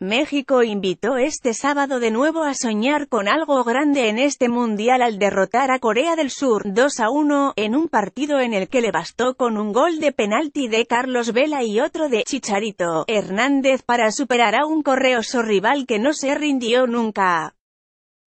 México invitó este sábado de nuevo a soñar con algo grande en este mundial al derrotar a Corea del Sur 2 a 1, en un partido en el que le bastó con un gol de penalti de Carlos Vela y otro de Chicharito Hernández para superar a un correoso rival que no se rindió nunca.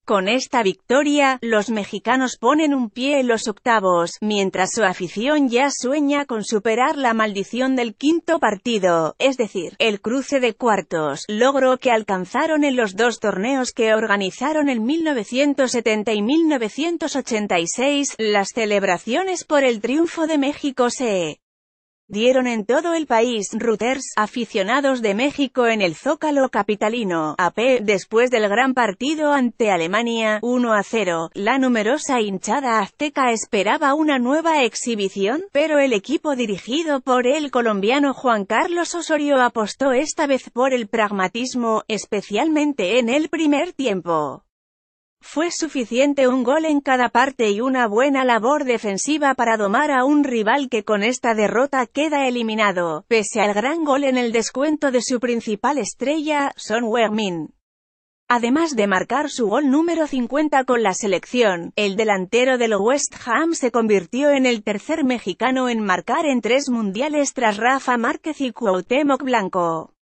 Con esta victoria, los mexicanos ponen un pie en los octavos, mientras su afición ya sueña con superar la maldición del quinto partido, es decir, el cruce de cuartos, logro que alcanzaron en los dos torneos que organizaron en 1970 y 1986. Las celebraciones por el triunfo de México se dieron en todo el país routers aficionados de México en el Zócalo capitalino, AP, después del gran partido ante Alemania, 1 a 0. La numerosa hinchada azteca esperaba una nueva exhibición, pero el equipo dirigido por el colombiano Juan Carlos Osorio apostó esta vez por el pragmatismo, especialmente en el primer tiempo. Fue suficiente un gol en cada parte y una buena labor defensiva para domar a un rival que con esta derrota queda eliminado, pese al gran gol en el descuento de su principal estrella, Son heung Además de marcar su gol número 50 con la selección, el delantero del West Ham se convirtió en el tercer mexicano en marcar en tres mundiales tras Rafa Márquez y Cuauhtémoc Blanco.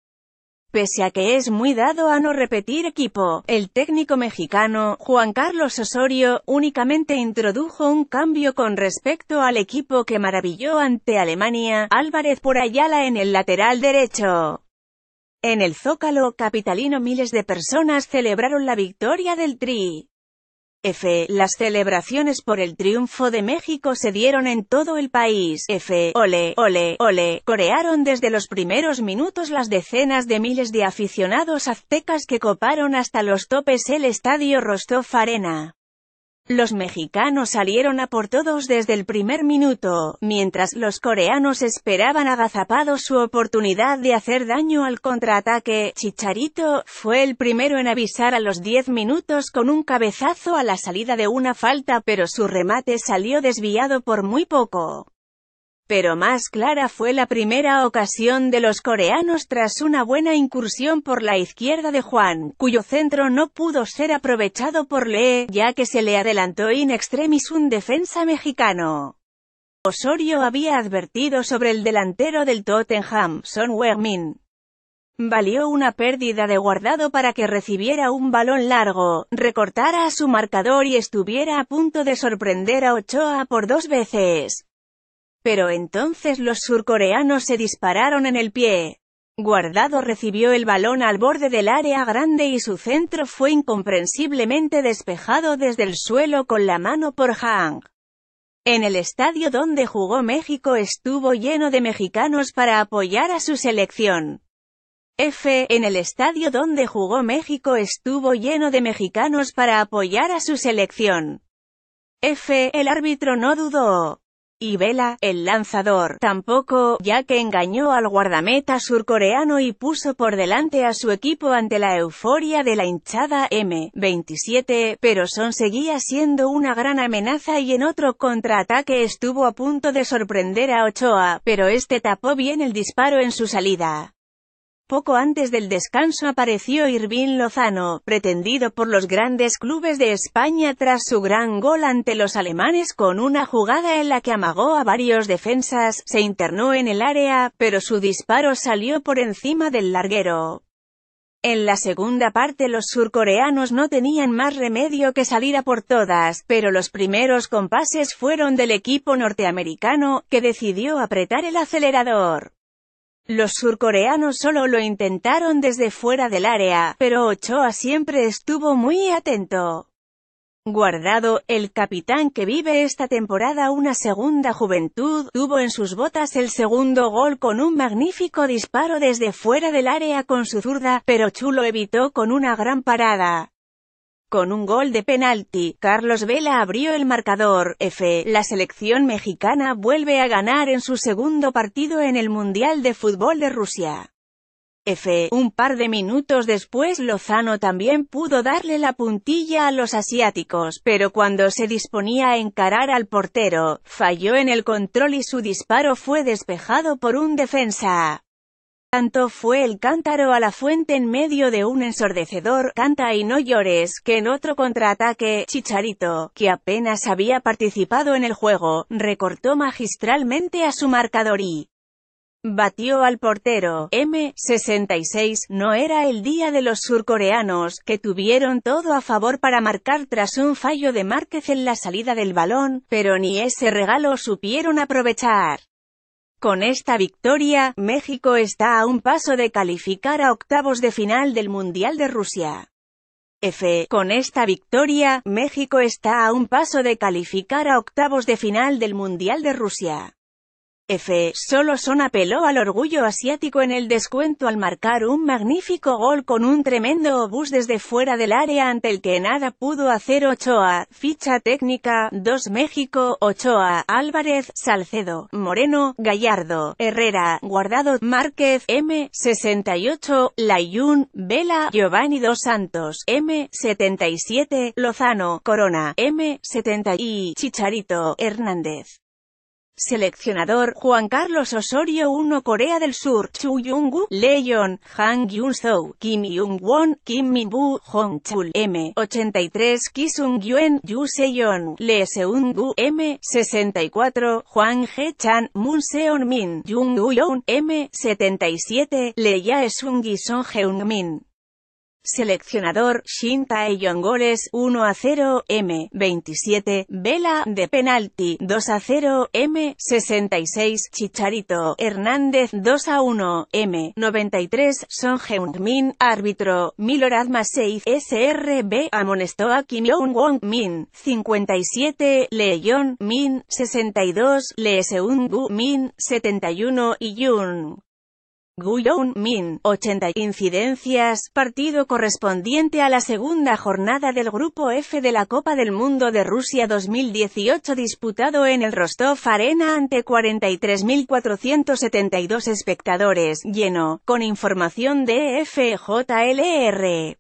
Pese a que es muy dado a no repetir equipo, el técnico mexicano, Juan Carlos Osorio, únicamente introdujo un cambio con respecto al equipo que maravilló ante Alemania, Álvarez por Ayala en el lateral derecho. En el Zócalo capitalino miles de personas celebraron la victoria del Tri. F. Las celebraciones por el triunfo de México se dieron en todo el país. F. Ole, ole, ole. Corearon desde los primeros minutos las decenas de miles de aficionados aztecas que coparon hasta los topes el estadio Rostov Arena. Los mexicanos salieron a por todos desde el primer minuto, mientras los coreanos esperaban agazapados su oportunidad de hacer daño al contraataque. Chicharito fue el primero en avisar a los 10 minutos con un cabezazo a la salida de una falta, pero su remate salió desviado por muy poco. Pero más clara fue la primera ocasión de los coreanos tras una buena incursión por la izquierda de Juan, cuyo centro no pudo ser aprovechado por Lee, ya que se le adelantó in extremis un defensa mexicano. Osorio había advertido sobre el delantero del Tottenham, Son heung Valió una pérdida de guardado para que recibiera un balón largo, recortara a su marcador y estuviera a punto de sorprender a Ochoa por dos veces. Pero entonces los surcoreanos se dispararon en el pie. Guardado recibió el balón al borde del área grande y su centro fue incomprensiblemente despejado desde el suelo con la mano por Hang. En el estadio donde jugó México estuvo lleno de mexicanos para apoyar a su selección. F. En el estadio donde jugó México estuvo lleno de mexicanos para apoyar a su selección. F. El árbitro no dudó y Vela, el lanzador, tampoco, ya que engañó al guardameta surcoreano y puso por delante a su equipo ante la euforia de la hinchada M27, pero Son seguía siendo una gran amenaza y en otro contraataque estuvo a punto de sorprender a Ochoa, pero este tapó bien el disparo en su salida. Poco antes del descanso apareció Irvin Lozano, pretendido por los grandes clubes de España tras su gran gol ante los alemanes con una jugada en la que amagó a varios defensas, se internó en el área, pero su disparo salió por encima del larguero. En la segunda parte los surcoreanos no tenían más remedio que salir a por todas, pero los primeros compases fueron del equipo norteamericano, que decidió apretar el acelerador. Los surcoreanos solo lo intentaron desde fuera del área, pero Ochoa siempre estuvo muy atento. Guardado, el capitán que vive esta temporada una segunda juventud, tuvo en sus botas el segundo gol con un magnífico disparo desde fuera del área con su zurda, pero Chulo evitó con una gran parada. Con un gol de penalti, Carlos Vela abrió el marcador. F. La selección mexicana vuelve a ganar en su segundo partido en el Mundial de Fútbol de Rusia. F. Un par de minutos después Lozano también pudo darle la puntilla a los asiáticos, pero cuando se disponía a encarar al portero, falló en el control y su disparo fue despejado por un defensa tanto fue el cántaro a la fuente en medio de un ensordecedor «Canta y no llores» que en otro contraataque, Chicharito, que apenas había participado en el juego, recortó magistralmente a su marcador y batió al portero. M66 no era el día de los surcoreanos, que tuvieron todo a favor para marcar tras un fallo de Márquez en la salida del balón, pero ni ese regalo supieron aprovechar. Con esta victoria, México está a un paso de calificar a octavos de final del Mundial de Rusia. F. Con esta victoria, México está a un paso de calificar a octavos de final del Mundial de Rusia. F. Solo Son apeló al orgullo asiático en el descuento al marcar un magnífico gol con un tremendo obús desde fuera del área ante el que nada pudo hacer Ochoa, ficha técnica, 2 México, Ochoa, Álvarez, Salcedo, Moreno, Gallardo, Herrera, Guardado, Márquez, M. 68, Layún, Vela, Giovanni Dos Santos, M. 77, Lozano, Corona, M. 70 y Chicharito, Hernández. Seleccionador Juan Carlos Osorio 1 Corea del Sur Chu gu Leon, Han Yun-soo, Kim Yung-won, Kim Min-bu, Hong-chul, M. 83 Ki Sung-yuen, Yu se Lee Seung-gu, M. 64 Juan He-chan, Moon Seon-min, Jung M. 77 Lee Yae sung y Song Heung-min Seleccionador, Shin Tae-yong goles, 1 a 0, M, 27, Vela, de penalti, 2 a 0, M, 66, Chicharito, Hernández, 2 a 1, M, 93, Son Heung-min, árbitro, Milorad 6, SRB, amonestó a Kim jong min 57, Lee Yon-min, 62, Lee Seung-gu-min, 71 y Yun. Guillaume Min, 80 incidencias, partido correspondiente a la segunda jornada del Grupo F de la Copa del Mundo de Rusia 2018 disputado en el Rostov Arena ante 43.472 espectadores, lleno, con información de FJLR.